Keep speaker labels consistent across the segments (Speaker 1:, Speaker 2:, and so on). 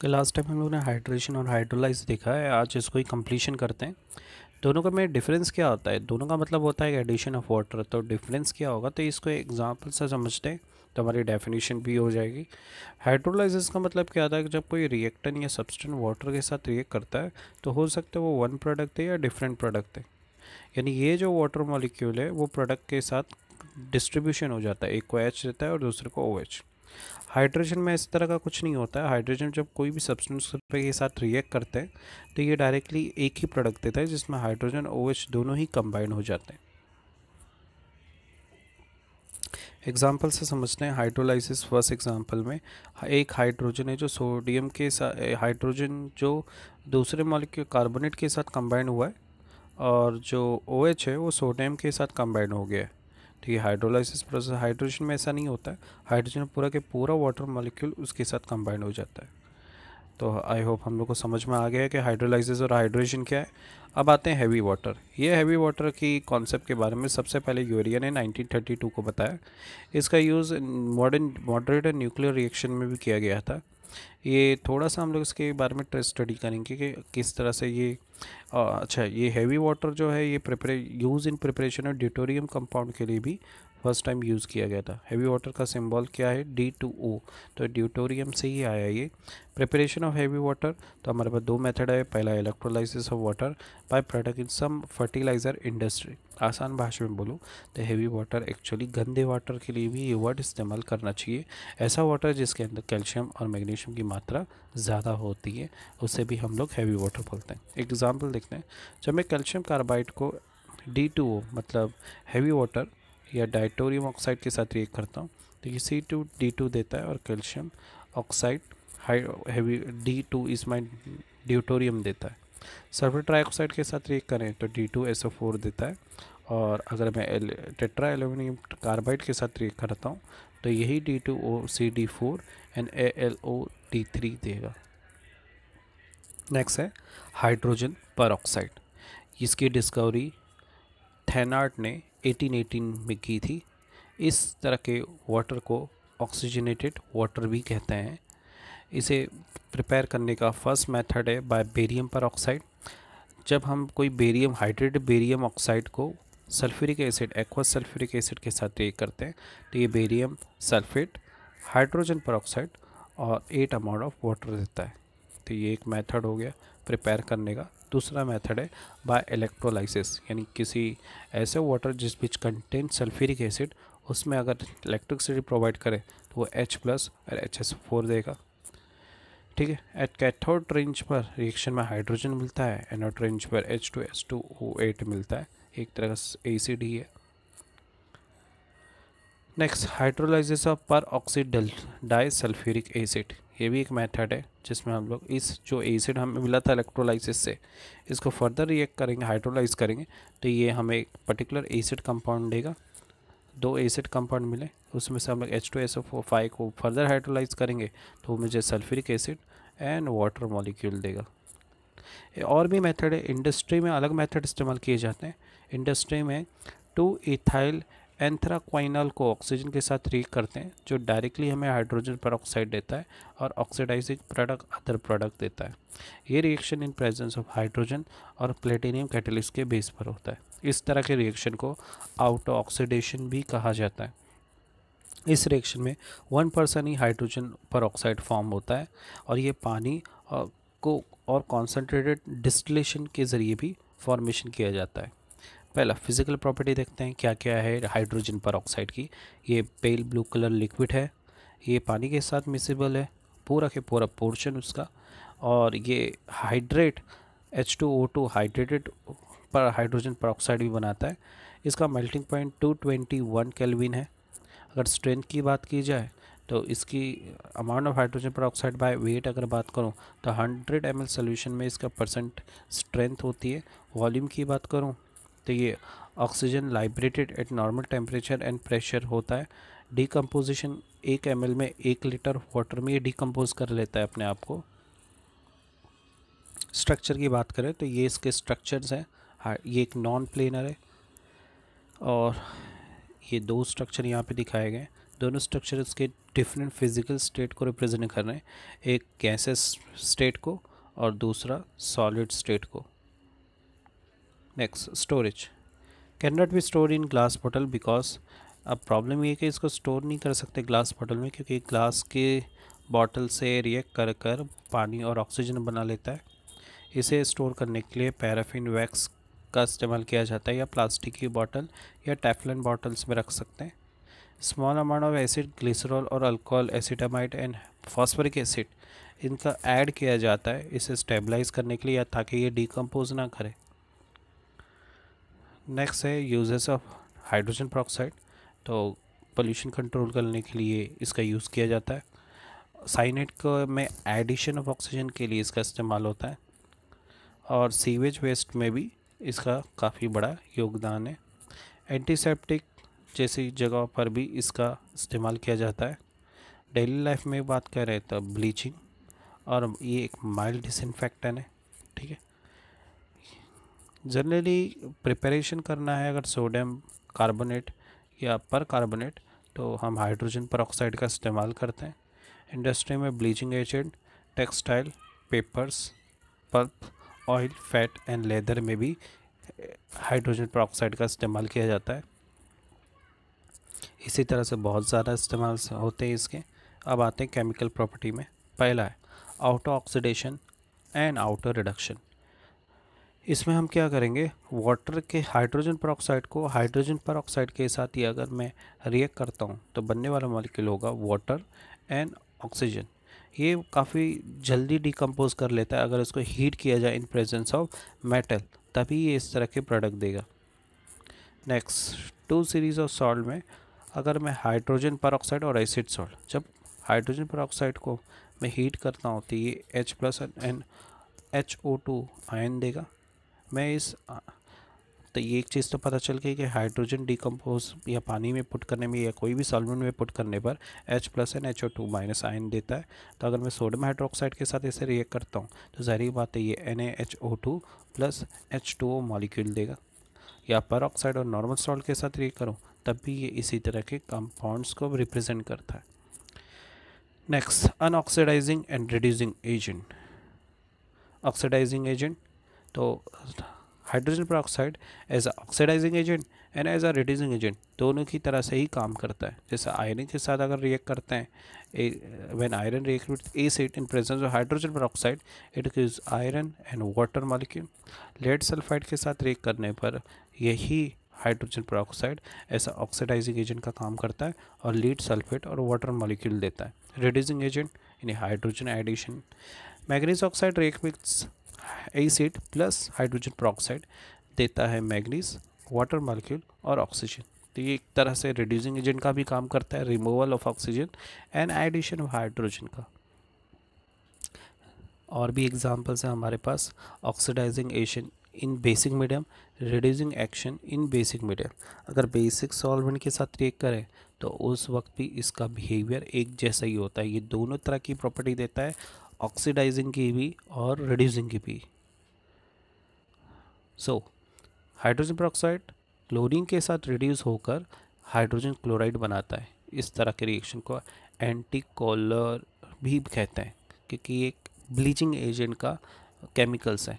Speaker 1: कि last time हम लोग ने हाइड्रेशन और हाइड्रोलाइज देखा है आज इसको ही कंप्लीशन करते हैं दोनों का में डिफरेंस क्या होता है दोनों का मतलब होता है एडिशन ऑफ वाटर तो डिफरेंस क्या होगा तो इसको एग्जांपल से समझते हैं तो हमारी डेफिनेशन भी हो जाएगी हाइड्रोलाइजेस का मतलब क्या होता है कि जब कोई रिएक्टन या सब्सटेंट वाटर के साथ रिएक्ट करता है तो हो सकता है वो वन प्रोडक्ट है या डिफरेंट प्रोडक्ट है यानी ये जो वाटर मॉलिक्यूल है वो प्रोडक्ट के साथ डिस्ट्रीब्यूशन हो जाता है एक को OH एच रहता है और दूसरे को ओ OH. हाइड्रोजन में इस तरह का कुछ नहीं होता है हाइड्रोजन जब कोई भी सब्सटेंस के साथ रिएक्ट करते हैं तो ये डायरेक्टली एक ही प्रोडक्ट देता है जिसमें हाइड्रोजन ओ OH दोनों ही कंबाइन हो जाते हैं एग्जाम्पल से समझते हैं हाइड्रोलाइसिस फर्स्ट एग्जाम्पल में एक हाइड्रोजन है जो सोडियम के साथ हाइड्रोजन जो दूसरे मॉलिक्यूल कार्बोनेट के साथ कंबाइन हुआ है और जो ओ OH है वो सोडियम के साथ कंबाइन हो गया है ठीक है हाइड्रोलाइसिस प्रोसेस हाइड्रोजन में ऐसा नहीं होता है हाइड्रोजन पूरा के पूरा वाटर मॉलिक्यूल उसके साथ कंबाइंड हो जाता है तो आई होप हम लोग को समझ में आ गया कि हाइड्रोलाइसिस और हाइड्रोजन क्या है अब आते हैं हैवी वाटर ये हैवी वाटर की कॉन्सेप्ट के बारे में सबसे पहले यूरिया ने 1932 को बताया इसका use modern moderate nuclear reaction में भी किया गया था ये थोड़ा सा हम लोग इसके बारे में स्टडी करेंगे कि किस तरह से ये अच्छा ये हैवी वाटर जो है ये prepare use in preparation of deuterium compound के लिए भी फर्स्ट टाइम यूज़ किया गया था हैवी वाटर का सिंबल क्या है डी टू ओ तो ड्यूटोरियम से ही आया ये प्रिपरेशन ऑफ हैवी वाटर तो हमारे पास दो मेथड है पहला electrolysis of water by product in some fertiliser industry आसान भाषा में बोलूँ तो हैवी वाटर एक्चुअली गंदे वाटर के लिए भी ये वर्ड इस्तेमाल करना चाहिए ऐसा वाटर जिसके अंदर कैल्शियम और मैग्नीशियम की मात्रा ज़्यादा होती है उसे भी हम लोग हैवी वाटर बोलते हैं एग्जाम्पल देखते हैं जब मैं कैल्शियम कार्बाइड को डी टू ओ मतलब हैवी वाटर या डाइटोरियम ऑक्साइड के साथ रिएक्ट करता हूँ तो ये सी टू डी टू देता है और calcium oxide high heavy D two is my deuterium देता है सल्फर ट्राईऑक्साइड के साथ रिएक्ट करें तो D two S O four देता है और अगर मैं एल टेट्रा एलोमिनियम कार्बाइड के साथ रिएक्ट करता हूँ तो यही D two O C D four and A L O D three देगा नेक्स्ट है हाइड्रोजन पर ऑक्साइड इसकी डिस्कवरी थेनार्ट ने 1818 में की थी इस तरह के वाटर को ऑक्सीजनेटेड वाटर भी कहते हैं इसे प्रिपेयर करने का फर्स्ट मेथड है बाय बेरियम पर ऑक्साइड जब हम कोई बेरियम हाइड्रेट बेरियम ऑक्साइड को sulphuric acid aqua sulphuric acid के साथ रिएक्ट करते हैं तो ये बेरियम सल्फेट हाइड्रोजन पर और एट अमाउंट ऑफ वाटर देता है तो ये एक मेथड हो गया प्रिपेयर करने का दूसरा मेथड है बाय इलेक्ट्रोलाइसिस यानी किसी ऐसे वाटर जिस बीच कंटेन सल्फ्यूरिक एसिड उसमें अगर इलेक्ट्रिसिटी प्रोवाइड करें तो वो एच प्लस और एच एस फोर देगा ठीक है एट कैथोड रेंज पर रिएक्शन में हाइड्रोजन मिलता है एनोड रेंज पर H two S two O eight मिलता है एक तरह का ए सी डी है नेक्स्ट हाइड्रोलाइजेस ऑफ पर ऑक्सीडल डाई सल्फ्यूरिक एसिड ये भी एक मेथड है जिसमें हम लोग इस जो एसिड हमें मिला था इलेक्ट्रोलाइसिस से इसको फर्दर रिएक्ट करेंगे हाइड्रोलाइज करेंगे तो ये हमें एक पर्टिकुलर एसिड कंपाउंड देगा दो एसिड कंपाउंड मिले उसमें से हम लोग H two S O five को फर्दर हाइड्रोलाइज करेंगे तो मुझे sulphuric acid and water molecule देगा और भी मेथड है इंडस्ट्री में अलग मेथड इस्तेमाल किए जाते हैं इंडस्ट्री में टू इथाइल एंथ्राक्वाइनल को ऑक्सीजन के साथ रिएक्ट करते हैं जो डायरेक्टली हमें हाइड्रोजन पर देता है और ऑक्सीडाइजिंग प्रोडक्ट अदर प्रोडक्ट देता है ये reaction in presence of hydrogen और प्लेटिनियम कैटलिस्ट के बेस पर होता है इस तरह के रिएक्शन को आउटो ऑक्सीडेशन भी कहा जाता है इस रिएक्शन में वन परसेंट ही हाइड्रोजन पर फॉर्म होता है और ये पानी को और कॉन्सनट्रेटेड डिस्टलेशन के ज़रिए भी फॉर्मेशन किया जाता है पहला फिजिकल प्रॉपर्टी देखते हैं क्या क्या है हाइड्रोजन पर की ये पेल ब्लू कलर लिक्विड है ये पानी के साथ मिसिबल है पूरा के पूरा पोर्शन उसका और ये hydrate H two O two hydrated पर हाइड्रोजन पर भी बनाता है इसका melting point two twenty one kelvin है अगर स्ट्रेंथ की बात की जाए तो इसकी अमाउंट ऑफ हाइड्रोजन पर बाय वेट अगर बात करूँ तो हंड्रेड एम एल सोल्यूशन में इसका परसेंट स्ट्रेंथ होती है वॉल्यूम की बात करूँ तो ये oxygen liberated at normal temperature and pressure होता है डिकम्पोजिशन एक एम में एक लीटर वाटर में ये डिकम्पोज कर लेता है अपने आप को स्ट्रक्चर की बात करें तो ये इसके स्ट्रक्चर्स हैं हाँ ये एक नॉन प्लेनर है और ये दो स्ट्रक्चर यहाँ पे दिखाए गए दोनों स्ट्रक्चर इसके डिफरेंट फिजिकल स्टेट को रिप्रेजेंट कर रहे हैं एक गैसेस स्टेट को और दूसरा सॉलिड स्टेट को next storage can not be store in glass bottle because अब प्रॉब्लम ये कि इसको स्टोर नहीं कर सकते ग्लास बॉटल में क्योंकि ग्लास के बॉटल से रिएक्ट कर कर पानी और ऑक्सीजन बना लेता है इसे स्टोर करने के लिए पैराफिन वैक्स का इस्तेमाल किया जाता है या प्लास्टिक की बॉटल या टेफलन बॉटल्स में रख सकते हैं small amount of acid glycerol और alcohol acetamide and phosphoric acid इनका ऐड किया जाता है इसे स्टेबलाइज करने के लिए या ताकि ये डिकम्पोज ना करें नेक्स्ट है यूजेस ऑफ हाइड्रोजन परऑक्साइड तो पोल्यूशन कंट्रोल करने के लिए इसका यूज़ किया जाता है साइनेट को में एडिशन ऑफ ऑक्सीजन के लिए इसका इस्तेमाल होता है और सीवेज वेस्ट में भी इसका काफ़ी बड़ा योगदान है एंटीसेप्टिक जैसी जगहों पर भी इसका इस्तेमाल किया जाता है डेली लाइफ में बात करें तो ब्लीचिंग और ये एक माइल्ड डिसइनफेक्टेंट है ठीक है जनरली प्रिपरेशन करना है अगर सोडियम कार्बोनेट या पर कार्बोनेट तो हम हाइड्रोजन पर का इस्तेमाल करते हैं इंडस्ट्री में bleaching agent textile papers pulp oil fat and leather में भी हाइड्रोजन eh, पर का इस्तेमाल किया जाता है इसी तरह से बहुत ज़्यादा इस्तेमाल होते हैं इसके अब आते हैं केमिकल प्रॉपर्टी में पहला है auto oxidation and auto reduction इसमें हम क्या करेंगे वाटर के हाइड्रोजन पर को हाइड्रोजन पर के साथ ही अगर मैं रिएक्ट करता हूँ तो बनने वाला मालिकल होगा वाटर एंड ऑक्सीजन ये काफ़ी जल्दी डिकम्पोज कर लेता है अगर इसको हीट किया जाए इन प्रेजेंस ऑफ मेटल तभी ये इस तरह के प्रोडक्ट देगा next two series of salt में अगर मैं हाइड्रोजन पर और एसिड सॉल्ट जब हाइड्रोजन पर को मैं हीट करता हूँ तो ये H plus N H O two ion देगा मैं इस तो ये एक चीज़ तो पता चल गई कि हाइड्रोजन डिकम्पोज या पानी में पुट करने में या कोई भी सॉल्वेंट में पुट करने पर H plus N H O two minus ion देता है तो अगर मैं सोडियम हाइड्रोक्साइड के साथ इसे रिएक्ट करता हूँ तो ज़ाहरी बात है ये N H O two plus H two O molecule देगा या पर ऑक्साइड और नॉर्मल सॉल्ट के साथ रिएक्ट करूँ तब भी ये इसी तरह के कंपाउंड्स को रिप्रेजेंट करता है next an oxidising and reducing agent oxidising agent तो hydrogen oxide as a oxidising agent and as a reducing agent दोनों की तरह से ही काम करता है जैसे आयरन के साथ अगर रिएक्ट करते हैं when iron react with acid in presence of hydrogen oxide it gives iron and water molecule lead sulphide के साथ रिएक्ट करने पर यही हाइड्रोजन परऑक्साइड ऐसा ऑक्सीडाइजिंग एजेंट का काम करता है और लीड सल्फेट और वाटर मॉलिक्यूल देता है रिड्यूसिंग एजेंट यानी hydrogen addition manganese oxide react with acid plus hydrogen peroxide देता है मैग्नीज वाटर मालिक्यूल और ऑक्सीजन तो ये एक तरह से रिड्यूसिंग एजेंट का भी काम करता है removal of oxygen and addition of hydrogen का और भी एग्जाम्पल्स हैं हमारे पास oxidising action in basic medium reducing action in basic medium अगर बेसिक सॉल्वेंट के साथ रिएक करें तो उस वक्त भी इसका बिहेवियर एक जैसा ही होता है ये दोनों तरह की प्रॉपर्टी देता है ऑक्सीडाइजिंग की भी और रिड्यूसिंग की भी सो हाइड्रोजन परऑक्साइड क्लोरीन के साथ रिड्यूस होकर हाइड्रोजन क्लोराइड बनाता है इस तरह के रिएक्शन को एंटी कॉलर भी कहते हैं क्योंकि ये ब्लीचिंग एजेंट का केमिकल्स है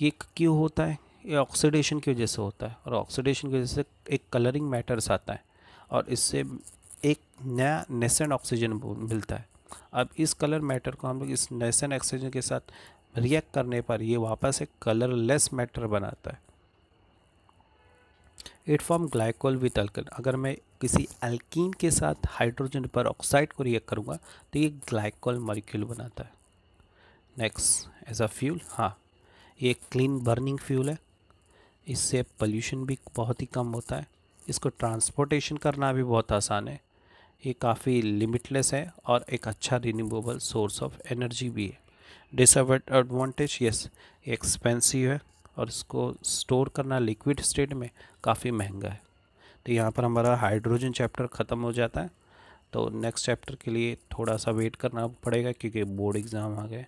Speaker 1: ये क्यों होता है ये ऑक्सीडेशन की वजह से होता है और ऑक्सीडेशन की वजह से एक कलरिंग मैटर्स आता है और इससे एक नया नेसेंट ऑक्सीजन मिलता है अब इस कलर मैटर को हम लोग इस नेसन ऑक्सीजन के साथ रिएक्ट करने पर ये वापस एक कलरलेस मैटर बनाता है it form glycol with alkane अगर मैं किसी अल्कीन के साथ हाइड्रोजन पर ऑक्साइड को रिएक्ट करूँगा तो ये ग्लाइकोल मॉलिक्यूल बनाता है नेक्स्ट एज अ फ्यूल हाँ ये क्लीन बर्निंग फ्यूल है इससे पल्यूशन भी बहुत ही कम होता है इसको ट्रांसपोर्टेशन करना भी बहुत आसान है ये काफ़ी लिमिटलेस है और एक अच्छा रिन्यूएबल सोर्स ऑफ एनर्जी भी है डिसएडवांटेज यस एक्सपेंसिव है और इसको स्टोर करना लिक्विड स्टेट में काफ़ी महंगा है तो यहाँ पर हमारा हाइड्रोजन चैप्टर ख़त्म हो जाता है तो नेक्स्ट चैप्टर के लिए थोड़ा सा वेट करना पड़ेगा क्योंकि बोर्ड एग्ज़ाम आ गए